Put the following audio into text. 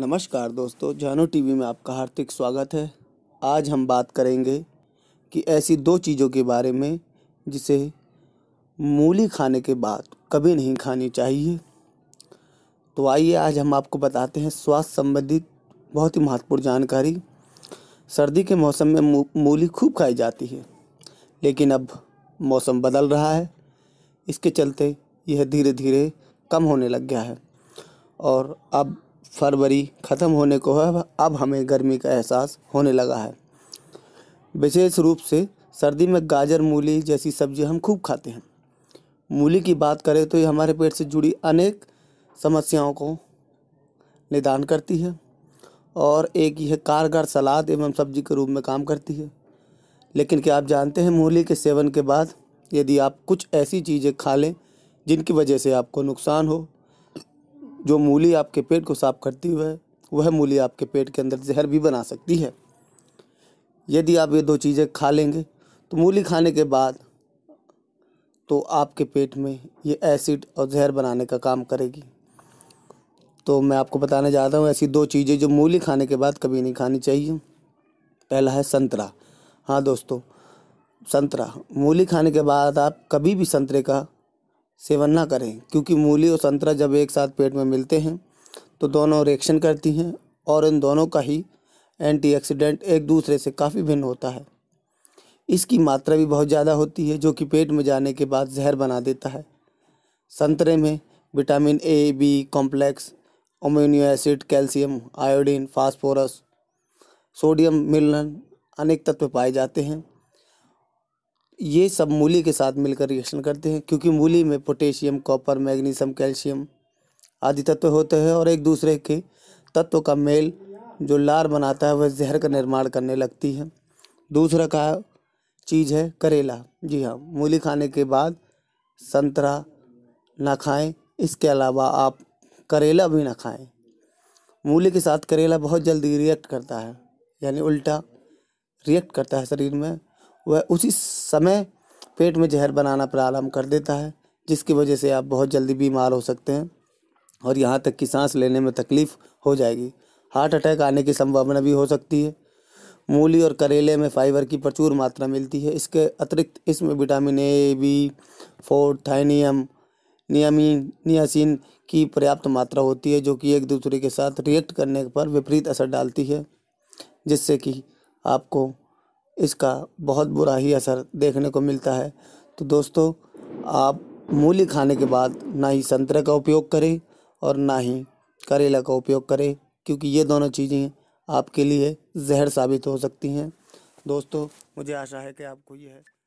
नमस्कार दोस्तों जानो टीवी में आपका हार्दिक स्वागत है आज हम बात करेंगे कि ऐसी दो चीज़ों के बारे में जिसे मूली खाने के बाद कभी नहीं खानी चाहिए तो आइए आज हम आपको बताते हैं स्वास्थ्य संबंधित बहुत ही महत्वपूर्ण जानकारी सर्दी के मौसम में मूली खूब खाई जाती है लेकिन अब मौसम बदल रहा है इसके चलते यह धीरे धीरे कम होने लग गया है और अब फरवरी ख़त्म होने को है अब हमें गर्मी का एहसास होने लगा है विशेष रूप से सर्दी में गाजर मूली जैसी सब्जी हम खूब खाते हैं मूली की बात करें तो ये हमारे पेट से जुड़ी अनेक समस्याओं को निदान करती है और एक यह कारगर सलाद एवं सब्जी के रूप में काम करती है लेकिन क्या आप जानते हैं मूली के सेवन के बाद यदि आप कुछ ऐसी चीज़ें खा लें जिनकी वजह से आपको नुकसान हो जो मूली आपके पेट को साफ करती हुए वह मूली आपके पेट के अंदर जहर भी बना सकती है यदि आप ये दो चीज़ें खा लेंगे तो मूली खाने के बाद तो आपके पेट में ये एसिड और जहर बनाने का काम करेगी तो मैं आपको बताने रहा हूँ ऐसी दो चीज़ें जो मूली खाने के बाद कभी नहीं खानी चाहिए पहला है संतरा हाँ दोस्तों संतरा मूली खाने के बाद आप कभी भी संतरे का सेवन ना करें क्योंकि मूली और संतरा जब एक साथ पेट में मिलते हैं तो दोनों रिएक्शन करती हैं और इन दोनों का ही एंटीऑक्सीडेंट एक दूसरे से काफ़ी भिन्न होता है इसकी मात्रा भी बहुत ज़्यादा होती है जो कि पेट में जाने के बाद जहर बना देता है संतरे में vitamin A B complex amino acid calcium iodine phosphorus sodium मिलन अनेक तत्व पाए जाते हैं ये सब मूली के साथ मिलकर रिएक्शन करते हैं क्योंकि मूली में पोटेशियम कॉपर मैग्नीशियम कैल्शियम आदि तत्व होते हैं और एक दूसरे के तत्व का मेल जो लार बनाता है वह जहर का निर्माण करने लगती है दूसरा का चीज़ है करेला जी हाँ मूली खाने के बाद संतरा ना खाएं इसके अलावा आप करेला भी ना खाएं मूली के साथ करेला बहुत जल्दी रिएक्ट करता है यानी उल्टा रिएक्ट करता है शरीर में वह उसी समय पेट में जहर बनाना प्रारंभ कर देता है जिसकी वजह से आप बहुत जल्दी बीमार हो सकते हैं और यहाँ तक कि सांस लेने में तकलीफ़ हो जाएगी हार्ट अटैक आने की संभावना भी हो सकती है मूली और करेले में फाइबर की प्रचुर मात्रा मिलती है इसके अतिरिक्त इसमें vitamin A B four thiamine नियमिन नियासिन की पर्याप्त मात्रा होती है जो कि एक दूसरे के साथ रिएक्ट करने पर विपरीत असर डालती है जिससे कि आपको इसका बहुत बुरा ही असर देखने को मिलता है तो दोस्तों आप मूली खाने के बाद ना ही संतरे का उपयोग करें और ना ही करेला का उपयोग करें क्योंकि ये दोनों चीज़ें आपके लिए जहर साबित हो सकती हैं दोस्तों मुझे आशा है कि आपको यह